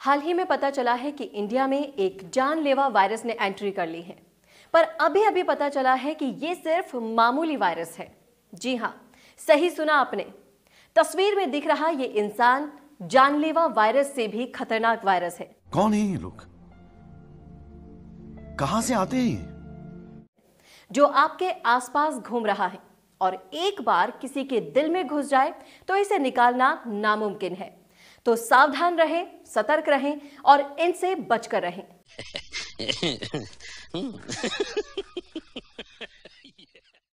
हाल ही में पता चला है कि इंडिया में एक जानलेवा वायरस ने एंट्री कर ली है पर अभी अभी पता चला है कि यह सिर्फ मामूली वायरस है जी हाँ सही सुना आपने तस्वीर में दिख रहा यह इंसान जानलेवा वायरस से भी खतरनाक वायरस है कौन है ये लोग कहां से आते हैं जो आपके आसपास घूम रहा है और एक बार किसी के दिल में घुस जाए तो इसे निकालना नामुमकिन है तो सावधान रहें सतर्क रहें और इनसे बचकर रहें हम्म।